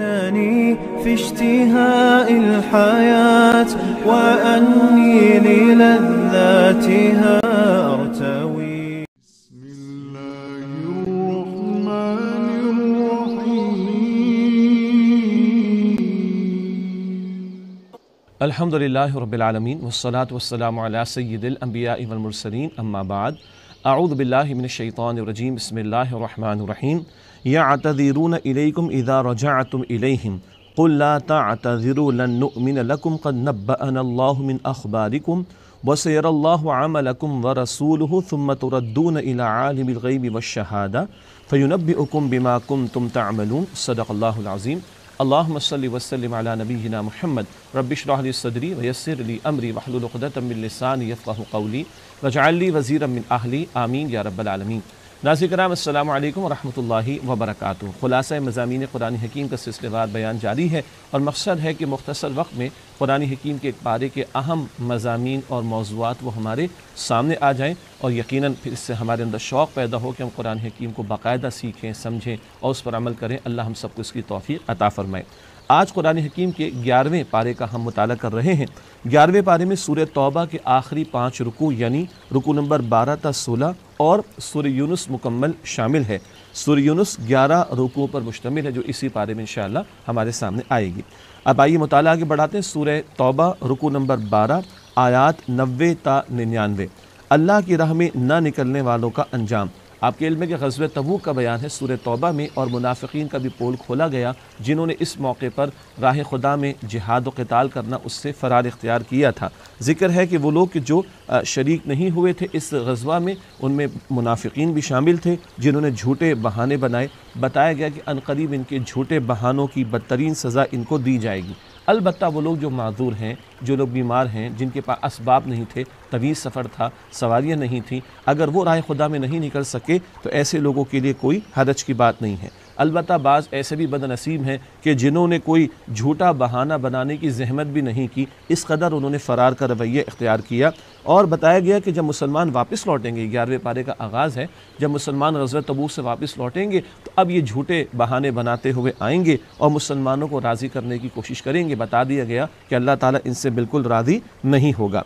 أناني في اشتهاء الحياة وأني للذاتها أرتوي بسم الله الرحمن الرحيم الحمد لله رب العالمين والصلاة والسلام على سيد الأنبياء والمرسلين أما بعد أعوذ بالله من الشيطان الرجيم بسم الله الرحمن الرحيم يعتذرون إليكم إذا رجعتم إليهم قل لا تعتذروا لن نؤمن لكم قد نبأنا الله من أخباركم وسيرى الله عملكم ورسوله ثم تردون إلى عالم الغيب والشهادة فينبئكم بما كنتم تعملون صدق الله العظيم اللهم صل وسلم على نبينا محمد رب اشرح لي صدري ويسر لي امري واحلل عقدة من لساني يفقهوا قولي واجعل لي وزيرا من اهلي امين يا رب العالمين नाजिकराम अल्लाम वरहमल वबरक ख़ुलास मजामी कुरान हकीम का सिलसिलेवार बयान जारी है और मकसद है कि मुख्तर वक्त में कुरानी हकीम के पारे के अहम मजामी और मौजूद वो हमारे सामने आ जाएँ और यकीन फिर इससे हमारे अंदर शौक़ पैदा हो कि हम कुरानी हकीम को बाकायदा सीखें समझें और उस पर अमल करें अल्लाह हम सबको इसकी तोफ़ी अता फ़रमाएँ आज कुरानी हकीम के ग्यारहवें पारे का हम मुताल कर रहे हैं ग्यारहवें पारे में सूर्य तोबा के आखिरी पाँच रुकू यानी रुकू नंबर बारह तक सोलह और सूर्य यूनुस मुकम्मल शामिल है सूर्य यूनुस ग्यारह रुकों पर मुश्तमिल है जो इसी पारे में इन हमारे सामने आएगी अब आइए मताल आगे बढ़ाते हैं सूर्य तोबा रुकू नंबर बारह आयात नबे ता निन्यानवे अल्लाह की राह में ना निकलने वालों का अंजाम आपके इल्म के गजब तबूक का बयान है सूर तौबा में और मुनाफिकीन का भी पोल खोला गया जिन्होंने इस मौके पर राह खुदा में जिहाद व कताल करना उससे फ़रार इख्तियार किया था जिक्र है कि वो लोग जो शरीक नहीं हुए थे इस गजवा में उनमें मुनाफिकीन भी शामिल थे जिन्होंने झूठे बहाने बनाए बताया गया कि अनकरीब इनके झूठे बहानों की बदतरीन सज़ा इनको दी जाएगी अलबत् वो लोग जो माजूर हैं जो लोग बीमार हैं जिनके पास इसबाब नहीं थे तवीज़ सफ़र था सवारियाँ नहीं थीं अगर वो राय खुदा में नहीं निकल सके तो ऐसे लोगों के लिए कोई हरज की बात नहीं है अलबत् बाज़ ऐसे भी बदनसीब हैं कि जिन्होंने कोई झूठा बहाना बनाने की जहमत भी नहीं की इस कदर उन्होंने फ़रार का रवैया इख्तियार किया और बताया गया कि जब मुसलमान वापस लौटेंगे ग्यारहवें पारे का आगाज़ है जब मुसलमान गजर तबू से वापस लौटेंगे तो अब ये झूठे बहाने बनाते हुए आएंगे और मुसलमानों को राज़ी करने की कोशिश करेंगे बता दिया गया कि अल्लाह ताली इनसे बिल्कुल राज़ी नहीं होगा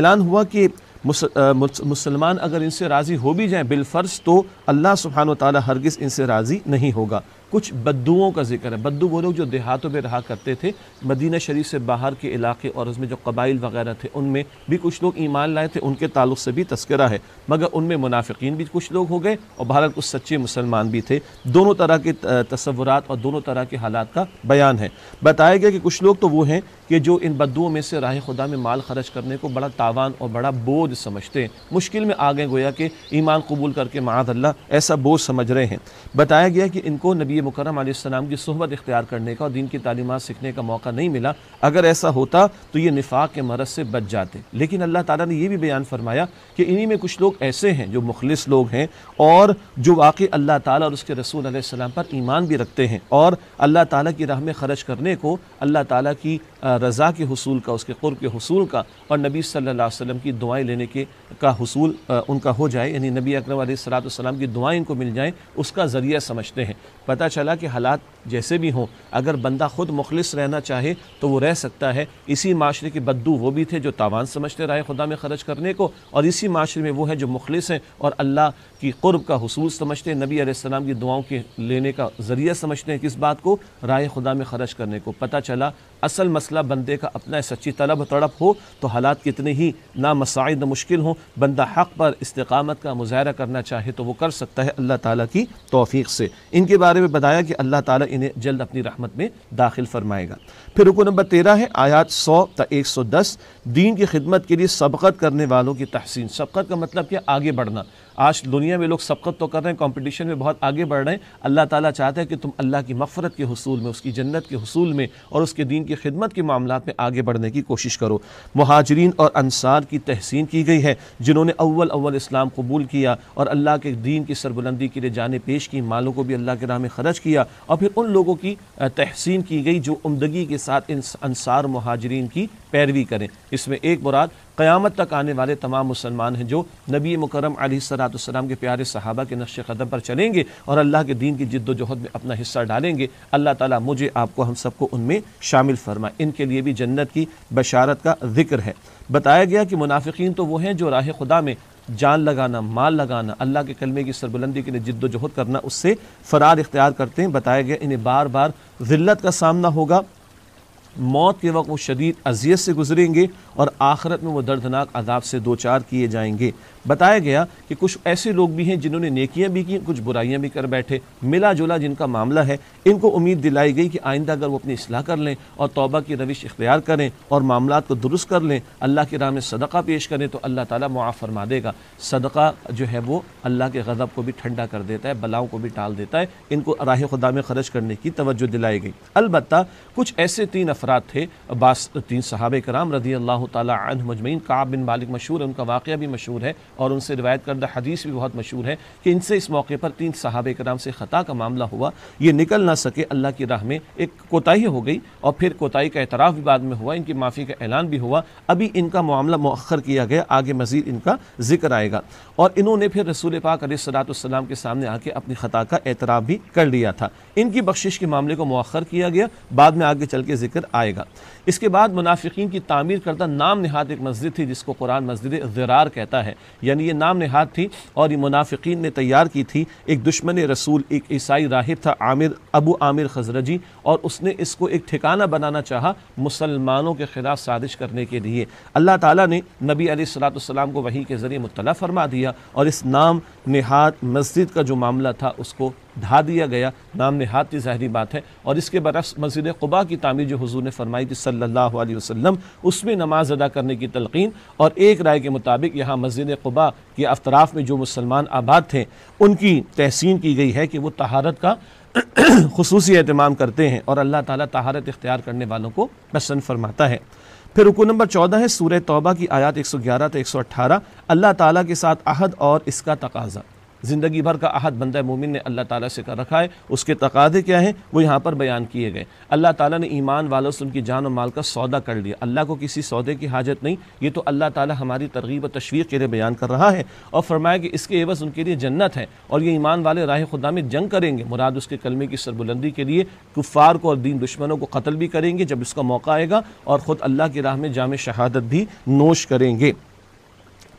ऐलान हुआ कि मुसलमान अगर इनसे राज़ी हो भी जाएँ बिलफ़र्ज तो अल्लाह सुबहान तरगज़ इनसे राज़ी नहीं होगा कुछ बद्दुओं का जिक्र है बद्दू वो लोग जो देहातों में रहा करते थे मदीना शरीफ से बाहर के इलाके और उसमें जो कबाइल वगैरह थे उनमें भी कुछ लोग ईमान लाए थे उनके ताल्लुक से भी तस्करा है मगर उनमें मुनाफिकीन भी कुछ लोग हो गए और भारत कुछ सच्चे मुसलमान भी थे दोनों तरह के तस्वुरात और दोनों तरह के हालात का बयान है बताया गया कि कुछ लोग तो वो हैं कि जो इन बदुओं में से राह खुदा में माल खर्च करने को बड़ा तावान और बड़ा बोझ समझते हैं मुश्किल में आ गए गोया कि ईमान कबूल करके माद अल्लाह ऐसा बोझ समझ रहे हैं बताया गया कि इनको नबी मुकरम आसमाम की सहबत इख्तियार करने का और दिन की तालीमत सीखने का मौका नहीं मिला अगर ऐसा होता तो ये निफाक के मरद से बच जाते लेकिन अल्लाह ताली ने यह भी बयान फरमाया कि इन्हीं में कुछ लोग ऐसे हैं जो मुखलिस लोग हैं और जो वाकई अल्लाह ताली और उसके रसूल आसमाम पर ईमान भी रखते हैं और अल्लाह ताली की राह में खर्च करने को अल्लाह ताली की रज़ा के हसूल का उसके क़ुर के हसूल का और नबी सल्लल्लाहु अलैहि वसल्लम की दुआएं लेने के का हसूल उनका हो जाए यानी नबी अकरम सलाम की दुआएं इनको मिल जाएं उसका ज़रिया समझते हैं पता चला कि हालात जैसे भी हों अगर बंदा ख़ुद मुखलिस रहना चाहे तो वो रह सकता है इसी माशरे के बद्दू वो भी थे जो तावान समझते रहे खुदा में खर्च करने को और इसी माशरे में वो है जो मुखलिस हैं और अल्लाह की क़ुरब का हसूल समझते हैं नबी आसमाम की दुआओं के लेने का ज़रिया समझते हैं किस बात को राय खुदा में खर्च करने को पता चला असल मसला बंदे का अपना सच्ची तलब तड़प हो तो हालात कितने ही नामसाइद मुश्किल हों बंदा हक पर इस्तकामत का मुजाहरा करना चाहे तो वो कर सकता है अल्लाह ताली की तोफ़ी से इनके बारे में बताया कि अल्लाह ताली इन्हें जल्द अपनी रहमत में दाखिल फरमाएगा फिर रुको नंबर तेरह है आयात सौ त एक सौ दस दीन की खिदमत के लिए सबकत करने वालों की तहसीन सबकत का मतलब क्या आगे बढ़ना आज दुनिया में लोग सबकत तो कर रहे हैं कॉम्पिटिशन में बहुत आगे बढ़ रहे हैं अल्लाह ताला चाहता है कि तुम अल्लाह की मफ़रत के हसूल में उसकी जन्नत के हसूल में और उसके दीन की खिदमत के मामला में आगे बढ़ने की कोशिश करो महाजरीन और अनसार की तहसीन की गई है जिन्होंने अव्वल अव्वल इस्लाम कबूल किया और अल्लाह के दीन की सरबुलंदी के लिए जाने पेश की मालों को भी अल्लाह के राह में खर्च किया और फिर उन लोगों की तहसीन की गई जो उमदगी के साथ इन अनसार महाजरीन की पैरवी करें इसमें एक मुराद क़यामत तक आने वाले तमाम मुसलमान हैं जो नबी मुकरम सलाम के प्यारे सहाबा के नक्श कदम पर चलेंगे और अल्लाह के दीन की जद्दोजहद में अपना हिस्सा डालेंगे अल्लाह ताला मुझे आपको हम सबको उनमें शामिल फरमाए इनके लिए भी जन्नत की बशारत का जिक्र है बताया गया कि मुनाफिकीन तो वो हैं जो राह खुदा में जान लगाना माल लगाना अल्लाह के कलमे की सरबुलंदी के लिए जिद्दोजहद करना उससे फ़रार इख्तियार करते हैं बताया गया इन्हें बार बार ज़िल्लत का सामना होगा मौत के वक्त वो शदीद अजियत से गुजरेंगे और आखरत में वो दर्दनाक अदाब से दो चार किए जाएंगे बताया गया कि कुछ ऐसे लोग भी हैं जिन्होंने नेकियां भी की कुछ बुराइयां भी कर बैठे मिला जुला जिनका मामला है इनको उम्मीद दिलाई गई कि आइंदा अगर वो अपनी असलाह कर लें और तोबा की रविश इख्तियार करें और मामला को दुरुस्त कर लें अल्लाह के राम में सदका पेश करें तो अल्लाह ताला मुआफ़ फरमा देगा सदका जो है वो अल्लाह के गज़ब को भी ठंडा कर देता है बलाओं को भी टाल देता है इनको राह खुदा में खर्च करने की तवज्जो दिलाई गई अलबत् कुछ ऐसे तीन अफराद थे बास तीन सहाबे कराम रजी अल्लाह ताली मजमैन काब बिन मालिक मशहूर है उनका वाक़ भी मशहूर है और उनसे रिवायत करदा हदीस भी बहुत मशहूर है कि इनसे इस मौके पर तीन साहब कराम से ख़ा का मामला हुआ ये निकल ना सके अल्लाह की राह में एक कोताही हो गई और फिर कोताही का एतराफ़ भी बाद में हुआ इनकी माफ़ी का ऐलान भी हुआ अभी इनका मामला मौखर किया गया आगे मज़ीद इनका जिक्र आएगा और इन्होंने फिर रसूल पाक सलाम के सामने आके अपनी ख़ा का एतराफ़ भी कर लिया था इनकी बख्शिश के मामले को मौखर किया गया बाद में आगे चल के जिक्र आएगा इसके बाद मुनाफिक की तमीर करदा नाम नहाद एक मस्जिद थी जिसको कुरान मस्जिद ज़रार कहता है यानी ये नाम नहाद थी और ये मुनाफिकीन ने तैयार की थी एक दुश्मन रसूल एक ईसाई राहिब था आमिर अबू आमिर खजरजी और उसने इसको एक ठिकाना बनाना चाहा मुसलमानों के ख़िलाफ़ साजिश करने के लिए अल्लाह ताला ने नबी सलाम को वहीं के ज़रिए मुतला फरमा दिया और इस नाम नहाद मस्जिद का जो मामला था उसको ढा दिया गया नाम नहात की ज़ाहरी बात है और इसके बरस मस्जिद कुबा की तामीर जो हजूर ने फरमाई थी सल्ला वसम उसमें नमाज अदा करने की तलकिन और एक राय के मुताबिक यहाँ मस्जिद कुबा के अफतराफ़ में जो मुसलमान आबाद थे उनकी तहसीन की गई है कि वो तहारत का खसूस अहतमाम करते हैं और अल्लाह ताली तहारत इख्तियार करने वालों को पसंद फरमाता है फिर रुकू नंबर चौदह है सूर्य तौबा की आयात एक सौ ग्यारह एक सौ अट्ठारह अल्लाह ताली के साथ अहद और इसका तकाजा ज़िंदगी भर का अहद बंद मोमिन ने अल्लाह ताला से कर रखा है उसके तकादे क्या हैं वो यहाँ पर बयान किए गए अल्लाह ताला ने ईमान वालों से उनकी जान और माल का सौदा कर लिया अल्लाह को किसी सौदे की हाजत नहीं ये तो अल्लाह ताला हमारी तरगीब और तशवीर के लिए बयान कर रहा है और फरमाया कि इसके एवज उनके लिए जन्नत है और ये ईमान वाले राह खुदा में जंग करेंगे मुराद उसके कलमे की सरबुलंदी के लिए कुफ़ार को और दीन दुश्मनों को कत्ल भी करेंगे जब इसका मौका आएगा और ख़ुद अल्लाह की राह में जाम शहादत भी नोश करेंगे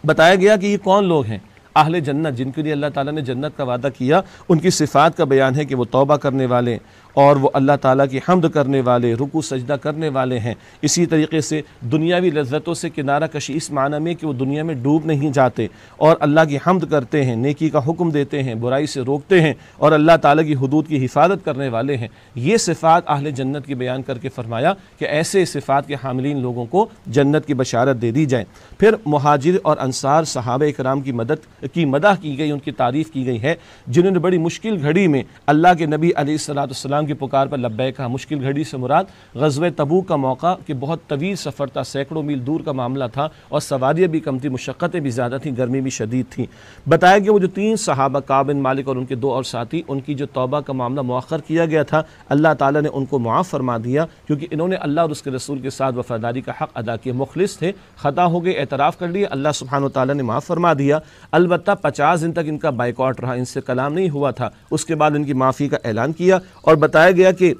बताया गया कि ये कौन लोग हैं अहल जन्नत जिनके लिए अल्लाह ताला ने जन्नत का वादा किया उनकी सिफात का बयान है कि वो तौबा करने वाले और वो अल्लाह ताला की हमद करने वाले रुकू सजदा करने वाले हैं इसी तरीके से दुनियावी लज्जतों से किनारा कशी इस माना में कि वो दुनिया में डूब नहीं जाते और अल्लाह की हमद करते हैं नेकी का हुक्म देते हैं बुराई से रोकते हैं और अल्लाह ताला की हदूद की हिफाजत करने वाले हैं ये सिफ़ात अहल जन्नत की बयान करके फरमाया कि ऐसे सिफ़ात के हामिलीन लोगों को जन्नत की बशारत दे दी जाए फिर महाजिर और अनसार सहाब कराम की मदद की मदा की गई उनकी तारीफ़ की गई है जिन्होंने बड़ी मुश्किल घड़ी में अल्लाह के नबी सलाम इस्लाम की पुकार पर लब्बे कहा मुश्किल घड़ी से मुराद गजब तबू का मौका कि बहुत तवील सफ़र था सैकड़ों मील दूर का मामला था और सवारियाँ भी कम थी मुशक्क़तें भी ज़्यादा थी गर्मी भी शदीद थी बताया गया वो जो तीन सहाबा काबिन मालिक और उनके दो और साथी उनकी जो तोबा का मामला मौखर किया गया था अल्लाह ताली ने उनको मुआफ़ फरमा दिया क्योंकि इन्होंने अल्लाह और उसके रसूल के साथ वफादारी का हक़ अदा किया मुखलिस थे ख़ता हो गए एतराफ़ कर लिए अल्लाह सुबहान तला ने माफ़ फरमा दिया अलबत् पचास दिन तक इनका बाइकआउट रहा इनसे कलाम नहीं हुआ था उसके बाद इनकी माफ़ी का ऐलान किया और बताया गया कि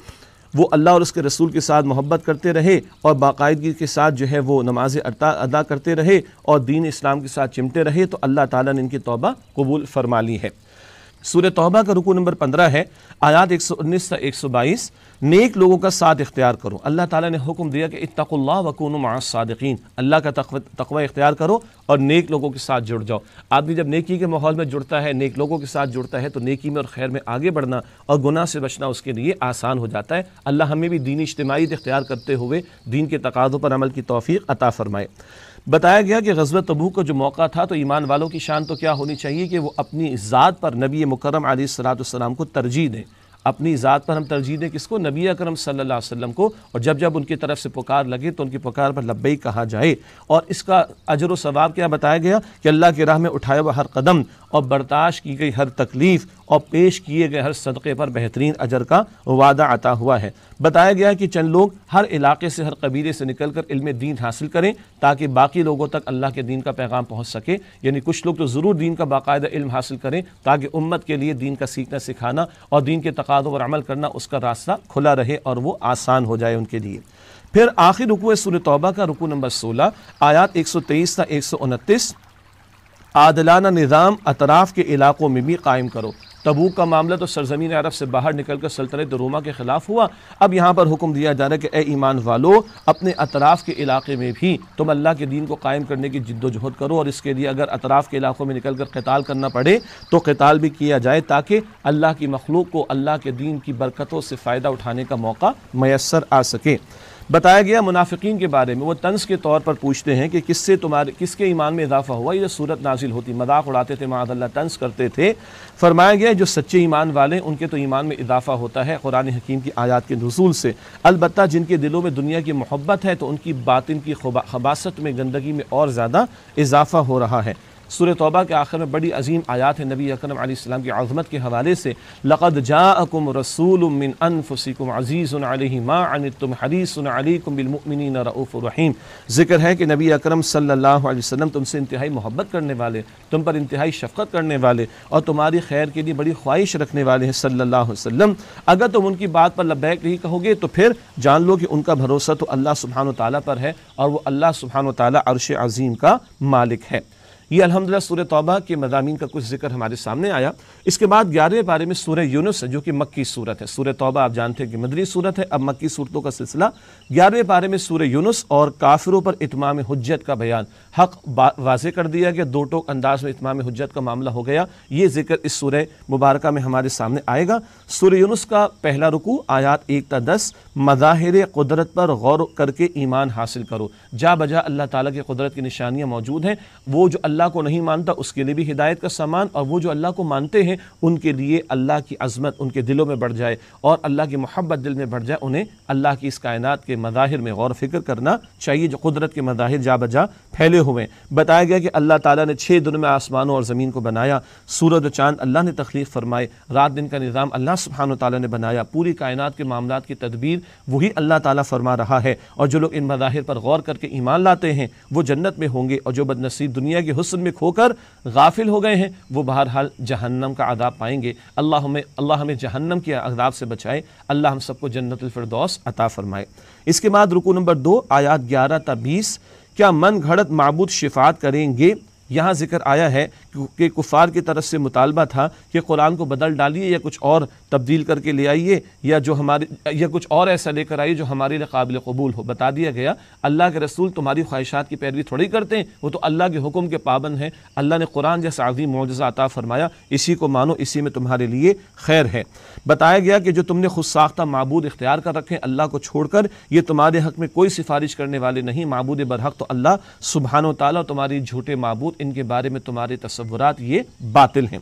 वो अल्लाह और उसके रसूल के साथ मोहब्बत करते रहे और बाकायदगी के साथ जो है वो नमाज अदा अदा करते रहे और दीन इस्लाम के साथ चिमटे रहे तो अल्लाह ताला ने इनकी तौबा कबूल फरमा ली है सूर्य तोबा का रुकू नंबर पंद्रह है आयात एक सौ उन्नीस से एक सौ बाईस नेक लोगों का साथ इख्तियार करो अल्लाह ताला ने हुक्म दिया कि इतकुल्ला वकून सादकिन अल्लाह का तकवा इख्तियार करो और नेक लोगों के साथ जुड़ जाओ आदमी जब नेकी के माहौल में जुड़ता है नेक लोगों के साथ जुड़ता है तो नेकी में और खैर में आगे बढ़ना और गुनाह से बचना उसके लिए आसान हो जाता है अल्लाह हमें भी दीनी इज्तमाही इख्तियार करते हुए दीन के तकाज़ों पर अमल की तोफ़ी अता फ़रमाए बताया गया कि गजब तबू का जो मौका था तो ईमान वालों की शान तो क्या होनी चाहिए कि वो अपनी ज़ात पर नबी मुकरम सलाम को तरजीह दें अपनी ज़ात पर हम तरजीह दें किसको नबी अकरम सल्लल्लाहु अलैहि वसल्लम को और जब जब उनकी तरफ से पुकार लगे तो उनकी पुकार पर लब्बई कहा जाए और इसका अजर व सवाब क्या बताया गया कि अल्लाह के राह में उठाए हुआ हर कदम और बर्दाश्त की गई हर तकलीफ़ और पेश किए गए हर सदक़े पर बेहतरीन अजर का वादा आता हुआ है बताया गया कि चंद लोग हर इलाके से हर कबीले से निकल कर इल्म दीन हासिल करें ताकि बाकी लोगों तक अल्लाह के दीन का पैगाम पहुँच सके यानी कुछ लोग तो ज़रूर दीन का बाकायदा इल्म हासिल करें ताकि उम्मत के लिए दीन का सीखना सिखाना और दीन के तकादों पर अमल करना उसका रास्ता खुला रहे और वो आसान हो जाए उनके लिए फिर आखिर रुकू सुर तौबा का रुकू नंबर सोलह आयात एक सौ तेईस था एक सौ उनतीस आदलाना निज़ाम अतराफ़ के इलाकों में भी कायम करो तबूक का मामला तो सरजमीन अरब से बाहर निकल कर सल्तनत रोमा के ख़िलाफ़ हुआ अब यहाँ पर हुक्म दिया जा रहा है कि ए ईमान वालो अपने अतराफ़ के इलाके में भी तुम अल्लाह के दीन को कायम करने की जद्दोजहद करो और इसके लिए अगर अतराफ़ के इलाकों में निकल कर कताल करना पड़े तो कताल भी किया जाए ताकि अल्लाह की मखलूक को अल्लाह के दीन की बरकतों से फ़ायदा उठाने का मौका मैसर आ सके बताया गया मुनाफिकीन के बारे में वो तंस के तौर पर पूछते हैं कि किससे तुम्हारे किसके ईमान में इजाफा हुआ यह सूरत नाजिल होती मजाक उड़ाते थे मादल्ला तंस करते थे फरमाया गया जो सच्चे ईमान वाले उनके तो ईमान में इजाफा होता है कुरान हकीम की आयात के नजूल से अलबत् जिनके दिलों में दुनिया की मोहब्बत है तो उनकी बातिन की खबासत में गंदगी में और ज़्यादा इजाफा हो रहा है सूर तोबा के आखिर में बड़ी अजीम आयात है नबी अकरम की आज़मत के हवाले से लक़द जाकुम रसूल मिन अज़ीज़ माँ अन तुम हरीसन बिलमिन रऊफ़रहीम ज़िक्र है कि नबी अकरम सल्लल्लाहु अलैहि तुमसे इंतहाई मोहब्बत करने वाले तुम पर इंतहाई शफकत करने वाले और तुम्हारी खैर के लिए बड़ी ख्वाहिश रखने वाले हैं सल्ला अलैहि अगर तुम उनकी बात पर लबैक नहीं कहोगे तो फिर जान लो कि उनका भरोसा तो अल्लाह सुबहान तला पर है और वह अल्लाह सुबहान तरश अरश अजीम का मालिक है ये अलहमदिल्ला सूर्य तौबा के मजामी का कुछ जिक्र हमारे सामने आया इसके बाद ग्यारहवें बारे में सूर्य यूनुस जो कि मक्की सूरत है सूर्य तौबा आप जानते हैं कि मदरी सूरत है अब मक्की सूरतों का सिलसिला ग्यारहवें बारे में सूर्य यूनुस और काफिरों पर इतमाम हजत का बयान हक वाज कर दिया गया दो टोक अंदाज में इतमाम हजत का मामला हो गया ये जिक्र इस सूर्य मुबारक में हमारे सामने आएगा सूर्य यूनुस का पहला रुकू आयात एक ता दस मज़ाहिर कुदरत पर गौर करके ईमान हासिल करो जा बजा अल्लाह ताला की कुदरत की निशानियाँ मौजूद हैं वो जो अल्लाह को नहीं मानता उसके लिए भी हिदायत का सामान और वो जो अल्लाह को मानते हैं उनके लिए अल्लाह की अजमत उनके दिलों में बढ़ जाए और अल्लाह की मोहब्बत दिल में बढ़ जाए उन्हें अल्लाह की इस कायनात के मज़ाहिर में गौर फिक्र करना चाहिए जो कुदरत के मज़ाहिर जा बजा फैले हुए बताया गया कि अल्लाह ताला ने छः दिनों में आसमानों और ज़मीन को बनाया सूरज चांद अल्लाह ने तख्लीफ फरमाए रात दिन का निज़ाम अल्लाह सुबहान तौ ने बनाया पूरी कायनात के मामला की तदबीर वही अल्लाह ताली फरमा रहा है और जो लोग इन मज़ाहिर पर गौर करके ईमान लाते हैं वो जन्नत में होंगे और जो बदनसीब दुनिया के हसन में खोकर गाफिल हो गए हैं वो बहरहाल जहन्नम का आदाब पाएंगे अल्लाह हमें अल्लाह हमें जहन्नम के आदाब से बचाए अल्लाह हम सबको जन्नतफरदौस अता फरमाए इसके बाद रुकू नंबर दो आयात ग्यारह तबीस क्या मन घड़त मबूद शिफात करेंगे यहाँ जिक्र आया है के कुफार की तरफ से मुतालबा था कि कुरान को बदल डालिए या कुछ और तब्दील करके ले आइए या जो हमारे या कुछ और ऐसा लेकर आइए जो हमारे लिए काबिल कबूल हो बता दिया गया अल्लाह के रसूल तुम्हारी ख्वाहिशात की पैरवी थोड़ी करते हैं वो तो अल्लाह के हुक्म के पाबंद हैं अल्लाह ने कुरान जैसा आज़ी मुआजा अता फरमाया इसी को मानो इसी में तुम्हारे लिए खैर है बताया गया कि जो तुमने खुद साख्ता मबूद इख्तियार कर रखें अल्लाह को छोड़कर ये तुम्हारे हक में कोई सिफारिश करने वाले नहीं मबूद बरहक तो अल्लाह सुबहान ताली तुम्हारी झूठे मबूद इनके बारे में तुम्हारे तस्वीर तस्वुरात ये बातिल हैं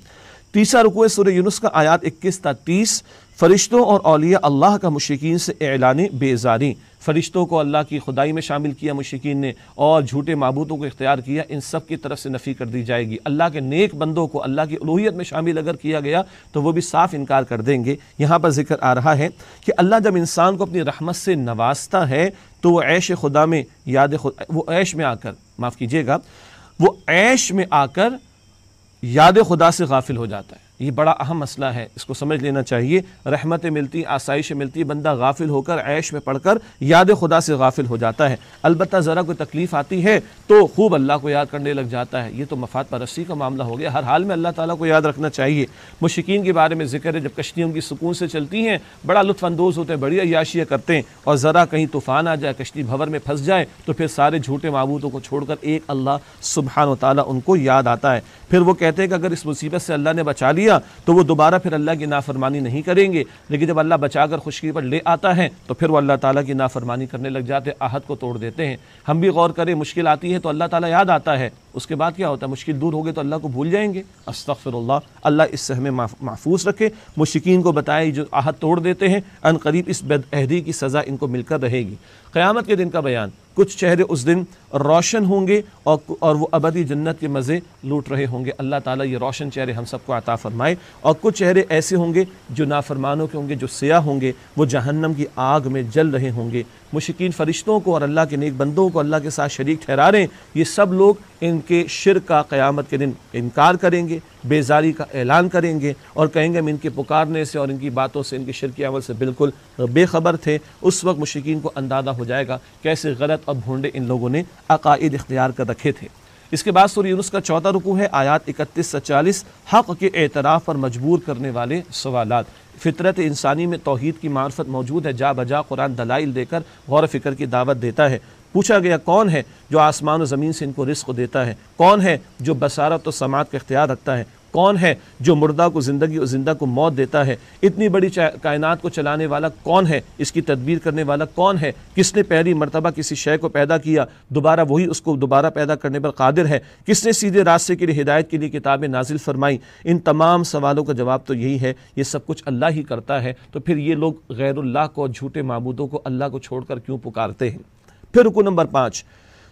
तीसरा रुकू सुर यूनुस का आयात इक्कीस था तीस फरिश्तों और अलिया अल्लाह का मशकिन से एलान बेजारी फरिश्तों को अल्लाह की खुदाई में शामिल किया मशकिन ने और झूठे मबूतों को इख्तियार किया इन सब की तरफ से नफ़ी कर दी जाएगी अल्लाह के नेक बंदों को अल्लाह की उलूहियत में शामिल अगर किया गया तो वह भी साफ इनकार कर देंगे यहाँ पर जिक्र आ रहा है कि अल्लाह जब इंसान को अपनी रहमत से नवाजता है तो वह ऐश खुदा में याद वो ऐश में आकर माफ़ कीजिएगा वो ऐश में आकर याद खुदा से गाफिल हो जाता है ये बड़ा अहम मसला है इसको समझ लेना चाहिए रहमतें मिलती आसाइशें मिलती बंदा गाफिल होकर ऐश में पढ़कर याद खुदा से गाफिल हो जाता है अलबत् ज़रा कोई तकलीफ़ आती है तो खूब अल्लाह को याद करने लग जाता है ये तो मफाद रस्सी का मामला हो गया हर हाल में अल्लाह ताला को याद रखना चाहिए मुशिकीन के बारे में जिक्र है जब कश्तियों की सुकून से चलती हैं बड़ा लुफानंदोज़ होते हैं बड़ी अयाशियाँ करते हैं और ज़रा कहीं तूफ़ान आ जाए कश्ती भंवर में फंस जाए तो फिर सारे झूठे मबूतों को छोड़कर एक अल्लाह सुबहान ताली उनको याद आता है फिर वो कहते हैं कि अगर इस मुसीबत से अल्लाह ने बचा लिया दिया तो वो दोबारा फिर अल्लाह की नाफरमानी नहीं करेंगे लेकिन जब अल्लाह बचा कर खुशकी पर ले आता है तो फिर वो अल्लाह ताला की नाफरमानी करने लग जाते आहत को तोड़ देते हैं हम भी गौर करें मुश्किल आती है तो अल्लाह ताला याद आता है उसके बाद क्या होता है मुश्किल दूर हो गई तो अल्लाह को भूल जाएंगे अस्तफ़िरल्ला अल्लाह इससे हमें महफूज रखे मुश्किन को बताए जो आहत तोड़ देते हैं अनकरीब इस बदअहदी की सज़ा इनको मिलकर रहेगी क़्यामत के दिन का बयान कुछ चेहरे उस दिन रोशन होंगे और और वो अबदी जन्नत के मज़े लूट रहे होंगे अल्लाह ताला ये रोशन चेहरे हम सबको अता फ़रमाए और कुछ चेहरे ऐसे होंगे जो नाफरमानों के होंगे जो सयाह होंगे वो जहन्नम की आग में जल रहे होंगे मुश्किन फ़रिश्तों को और अल्लाह के नेक बंदों को अल्लाह के साथ शरीक ठहरा रहे हैं ये सब लोग इनके शिर का क़्यामत के दिन इनकार करेंगे बेजारी का ऐलान करेंगे और कहेंगे हम इनके पुकारने से और इनकी बातों से इनके शिर के अमल से बिल्कुल बेखबर थे उस वक्त मुश्किन को अंदाज़ा हो जाएगा कैसे गलत और भूडे इन लोगों ने अकायद इख्तियार कर रखे थे इसके बाद सूर्य यूनुस का चौथा रुकू है आयात इकतीस से चालीस हक़ के एतराफ़ पर मजबूर करने वाले सवालत फितरत इंसानी में तोहद की मार्फत मौजूद है जा बजा कुरान दलाइल देकर गौर फिक्र की दावत देता है पूछा गया कौन है जो आसमान और ज़मीन से इनको रिस्क देता है कौन है जो बसारत और समात का इख्तियार रखता है कौन है जो मुर्दा को ज़िंदगी और ज़िंदा को मौत देता है इतनी बड़ी कायनात को चलाने वाला कौन है इसकी तदबीर करने वाला कौन है किसने पहली मरतबा किसी शय को पैदा किया दोबारा वही उसको दोबारा पैदा करने पर कादिर है किसने सीधे रास्ते के लिए हिदायत के लिए किताबें नाजिल फरमाई इन तमाम सवालों का जवाब तो यही है ये सब कुछ अल्लाह ही करता है तो फिर ये लोग गैरुल्लाह को झूठे मबूदों को अल्लाह को छोड़कर क्यों पुकारते हैं फिर रुको नंबर पाँच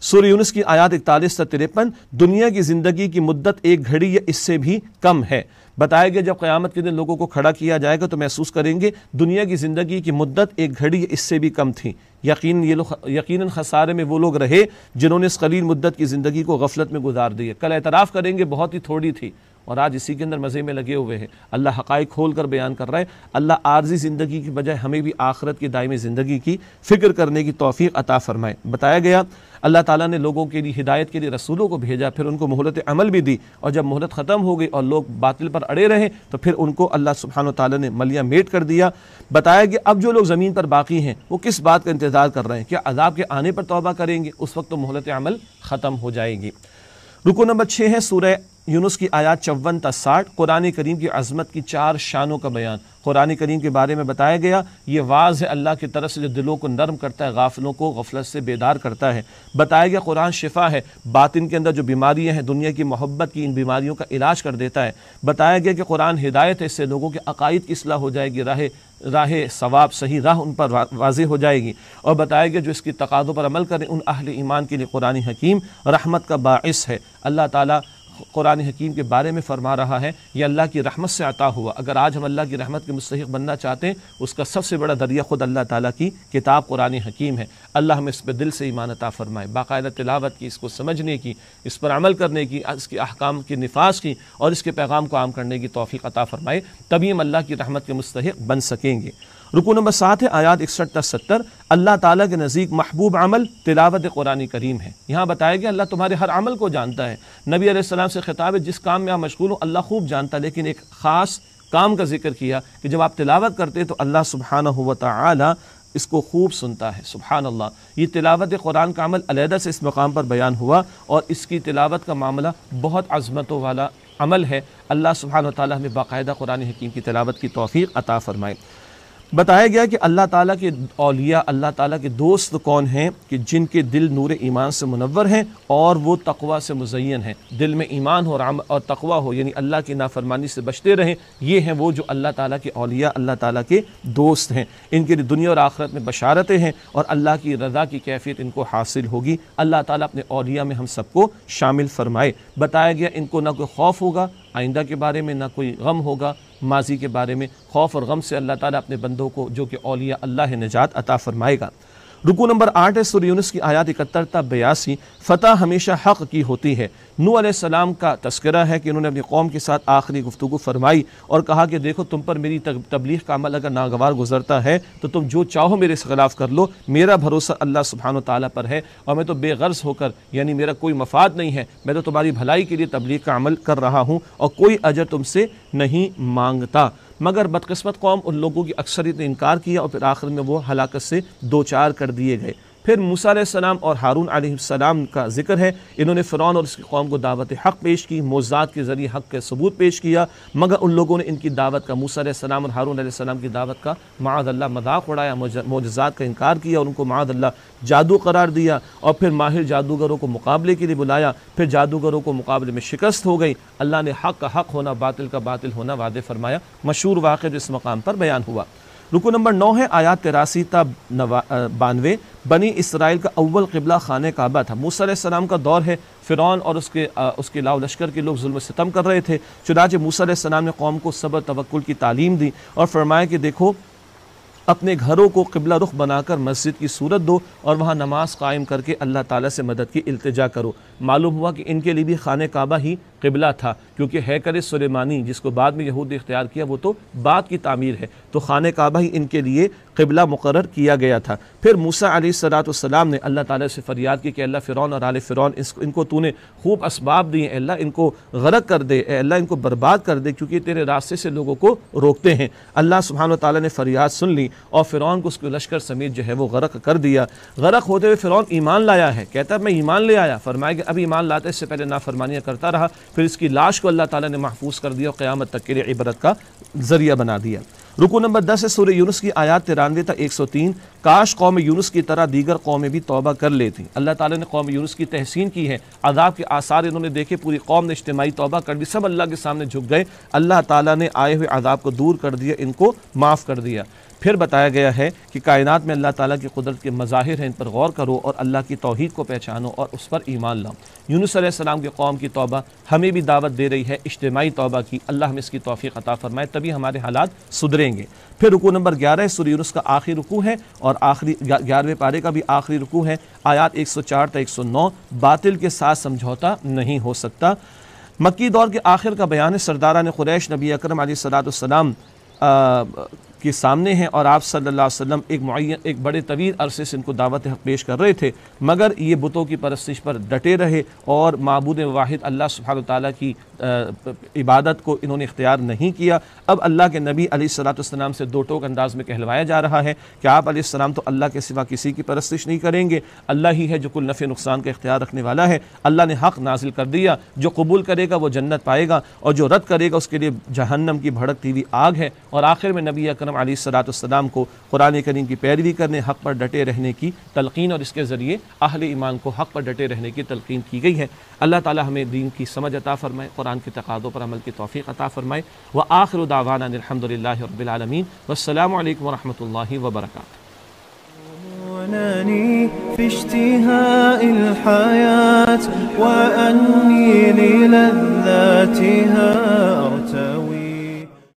सूर्य यूनुस की आयात इकतालीस से तिरपन दुनिया की ज़िंदगी की मुद्दत एक घड़ी या इससे भी कम है बताया गया जब क़्यामत के दिन लोगों को खड़ा किया जाएगा तो महसूस करेंगे दुनिया की ज़िंदगी की मुद्दत एक घड़ी इससे भी कम थी यकीन ये लोग यकीन खसारे में वो लोग रहे जिन्होंने इस कलील मुद्दत की ज़िंदगी को गफलत में गुजार दी है कल एतराफ़ करेंगे बहुत ही थोड़ी थी और आज इसी के अंदर मज़े में लगे हुए हैं अल्लाह हक़ खोल कर बयान कर रहा है अल्लाह आर्जी ज़िंदगी की बजाय हमें भी आखरत की दायम ज़िंदगी की फ़िक्र करने की तोफ़ी अता फ़रमाए बताया गया अल्लाह ताला ने लोगों के लिए हिदायत के लिए रसूलों को भेजा फिर उनको मोहलत अमल भी दी और जब मोहलत ख़त्म हो गई और लोग बातिल पर अड़े रहे तो फिर उनको अल्लाह सुबहान तला ने मलिया मेट कर दिया बताया कि अब जो लोग ज़मीन पर बाकी हैं वो किस बात का इंतज़ार कर रहे हैं क्या अदाब के आने पर तोबा करेंगे उस वक्त तो मोहलत अमल ख़त्म हो जाएगी रुको नंबर छः है सूर्य यूनुस की आयात चौवन त साठ कुरान करीम की अजमत की चार शानों का बयान कुरान करीम के बारे में बताया गया ये वाज है अल्लाह की तरफ से जो दिलों को नरम करता है गाफलों को गफलत से बेदार करता है बताया गया कुरान शिफा है बातिन के अंदर जो बीमारियाँ हैं दुनिया की मोहब्बत की इन बीमारियों का इलाज कर देता है बताया गया कि कुरान हिदायत है इससे लोगों के अकायद की असलाह हो जाएगी राह राह सवाब सही राह उन पर वाजे हो जाएगी और बताया गया जो इसकी तकादों पर अमल करें उन अहल ईमान के लिए कुरानी हकीम रहमत का बास है अल्लाह ताली कुरान हकीम के बारे में फरमा रहा है यह अल्लाह की रहमत से आता हुआ अगर आज हम अल्लाह की रहमत के मुस्तक बनना चाहते हैं उसका सबसे बड़ा दरिया ख़ुद अल्लाह ताली की किताब कुरान हकीम है अल्लाह हम इस पर दिल से ईमान अता फ़रमाए बाकायदा तिलावत की इसको समझने की इस पर अमल करने की इसके अहकाम के नफाज की और इसके पैगाम को आम करने की तोफ़ी अता फ़रमाए तभी हम अल्लाह की रहमत के मुस्तक बन सकेंगे रुकू नंबर सात है आयात इकसठ तक सत्तर अल्लाह ताला के नज़ीक महबूब अमल तिलावत कुरान करीम है यहाँ बताया गया अल्लाह तुम्हारे हर अमल को जानता है नबी आसमाम से ख़िताब है जिस काम में आप मशगूल हो अल्लाह खूब जानता है लेकिन एक ख़ास काम का जिक्र किया कि जब आप तिलावत करते तो अल्लाह सुबहाना हुआ इसको खूब सुनता है सुबहान अल्लाह ये तिलावत कुरान का अमल अलहदा से इस मकाम पर बयान हुआ और इसकी तिलावत का मामला बहुत अजमतों वाला अमल है अल्लाह सुबहान ताली बाकायदा कुरान हकीम की तिलावत की तोफ़ी अता फ़रमाए बताया गया कि अल्लाह ताला के अलिया अल्लाह ताला के दोस्त कौन हैं कि जिनके दिल नूर ईमान से मुनवर हैं और वो तकवा से मुजैन हैं दिल में ईमान हो राम और तकवा हो यानी अल्लाह की नाफरमानी से बचते रहें ये हैं वो जो अल्लाह ताला के अलिया अल्लाह ताला के दोस्त हैं इनके लिए दुनिया और आखरत में बशारतें हैं और अल्लाह की रजा की कैफियत इनको हासिल होगी अल्लाह ताला अपने अलिया में हम सबको शामिल फरमाए बताया गया इनको ना कोई खौफ होगा आइंदा के बारे में ना कोई गम होगा माजी के बारे में खौफ और गम से अल्लाह ताला अपने बंदों को जो कि अलिया अल्लाह नजात अता फ़रमाएगा रुकू नंबर आठ है सुर यूनस की आयात इकहत्तर तब बयासी फतेह हमेशा हक़ की होती है नू आसमाम का तस्करा है कि उन्होंने अपनी कौम के साथ आखिरी गुफ्तु फरमाई और कहा कि देखो तुम पर मेरी तबलीग का अमल अगर नागवार गुजरता है तो तुम जो चाहो मेरे खिलाफ कर लो मेरा भरोसा अल्लाह सुबहान तला पर है और मैं तो बेगर्ज होकर यानी मेरा कोई मफाद नहीं है मैं तो तुम्हारी भलाई के लिए तबलीग का अमल कर रहा हूँ और कोई अजर तुमसे नहीं मांगता मगर बदकस्मत कौम उन लोगों की अक्सरियत ने इनकार किया और फिर आखिर में वो हलाकत से दो चार कर दिए गए फिर मूसा सलाम और हारून सलाम का जिक्र है इन्होंने फ़िरौन और उसकी कौम को दावत हक़ पेश की मोज़ात के ज़रिए हक़ के सबूत पेश किया मगर उन लोगों ने इनकी दावत का मूसा सलाम और हारून सलाम की दावत का मादल्ला मजाक उड़ाया मोजात का इनकार किया और उनको मादल्ला जादू करार दिया और फिर माहिर जादूगरों को मुकाबले के लिए बुलाया फिर जादूगरों को मुकाबले में शिकस्त हो गई अल्लाह ने हक़ का हक़ होना बातिल का बातिल होना वादे फरमाया मशहूर वाक़ इस मकाम पर बयान हुआ रुको नंबर नौ है आयात तिरासी तब बानवे बनी इसराइल का अव्वल किबला खाने काबा था मूसम का दौर है फ़िरौन और उसके आ, उसके लाव लश्कर के लोग जुल्म सितम कर रहे थे चुनाच मूसम ने कौम को सबर तवक्ल की तालीम दी और फरमाया कि देखो अपने घरों को किबला रुख बनाकर मस्जिद की सूरत दो और वहाँ नमाज कायम करके अल्लाह ताला से मदद की अल्तजा करो मालूम हुआ कि इनके लिए भी खान काबा ही किबला था क्योंकि हैकर सुलेमानी जिसको बाद में यहूद इख्तियार किया वो तो बाद की तामीर है तो खान काबा ही इनके लिए कबला मुकर किया गया था फिर मूसा सलाम ने अल्लाह ताली से फरियाद की कि अल्लाह फ़िरौन और आल फ़िरौन इसको इनको तूने खूब इसबाब दिए अल्लाह इनको गरक कर दे अल्लाह इनको बर्बाद कर दे क्योंकि तेरे रास्ते से लोगों को रोकते हैं अल्लाह सुबहान ताली ने फरियाद सुन ली और फ़िरौन को उसके लश्कर समेत जो है वो गरक कर दिया गरक होते हुए फ़िरौन ईमान लाया है कहता है मैं ईमान ले आया फरमाया कि अभी ईमान लाते इससे पहले नाफरमानियाँ करता रहा फिर इसकी लाश को अल्लाह ताली ने महफूज कर दिया और क़्यामत तक के लिए इबरत का ज़रिया बना दिया रुको नंबर दस है सूर्य यूनुस की आयात तिरानवे तक एक सौ तीन काश कौम यूनुस की तरह दीगर कौमें भी तोबा कर लेती अल्लाह ताला ने कौम यूनुस की तहसीन की है अदाब के आसार इन्होंने देखे पूरी कौम ने इज्तमाही तोबा कर दी सब अल्लाह के सामने झुक गए अल्लाह ताला ने आए हुए अदाब को दूर कर दिया इनको माफ़ कर दिया फिर बताया गया है कि कायनात में अल्लाह ताला की कुदरत के मज़ाहिर हैं इन पर गौर करो और अल्लाह की तोहद को पहचानो और उस पर ईमान लाओ यूनुसम के कौम की तोबा हमें भी दावत दे रही है इज्तमाही तोबा की अल्लाह हमें इसकी तोफ़ी अता फ़रमाए तभी हमारे हालात सुधरेंगे फिर रुकू नंबर ग्यारह सुर यूनुस का आखिरी रुकू है और आखिरी ग्यारहवें पारे का भी आखिरी रुकू है आयात एक सौ चार तक एक सौ नौ बातिल के साथ समझौता नहीं हो सकता मक्की दौर के आखिर का बयान है सरदारा ने ख़ुरैश नबी अक्रम सलाम के सामने हैं और आप सल्लल्लाहु अलैहि वसल्लम एक मुन एक बड़े तवील अरसे से इनको दावत हक पेश कर रहे थे मगर ये बुतों की परस्तिश पर डटे रहे और मबूद वाहिद अल्लाह सुबहान ताली की इबादत को इन्होंने इख्तियार नहीं किया अब अल्लाह के नबी सलाम से दो टोक अंदाज में कहलवाया जा रहा है कि आप सलाम तो अल्लाह के सिवा किसी की परस्तिश नहीं करेंगे अल्लाह ही है जो कुल नफ़े नुकसान का इख्तियार रखने वाला है अल्लाह ने हक़ नाजिल कर दिया जो कबूल करेगा वो जन्नत पाएगा और जो रद्द करेगा उसके लिए जहन्नम की भड़कती हुई आग है और आखिर में नबी अकर वसलम को कुरान करीम की पैरवी करने हक़ पर डटे रहने की तलकिन और इसके ज़रिए अहल ईमान को हक़ पर डटे रहने की तलकिन की गई है अल्लाह ताली हमें दीन की समझ अता फ़रमाए कुरान के तकादों पर अमल की तोफ़ी अता फ़रमाए व आखिर दावाना अलहमदिल्ला रबालमीन वालकम वरहमल वबरक وناني في اشتهاء الحياة وأني لذاتها أرتوي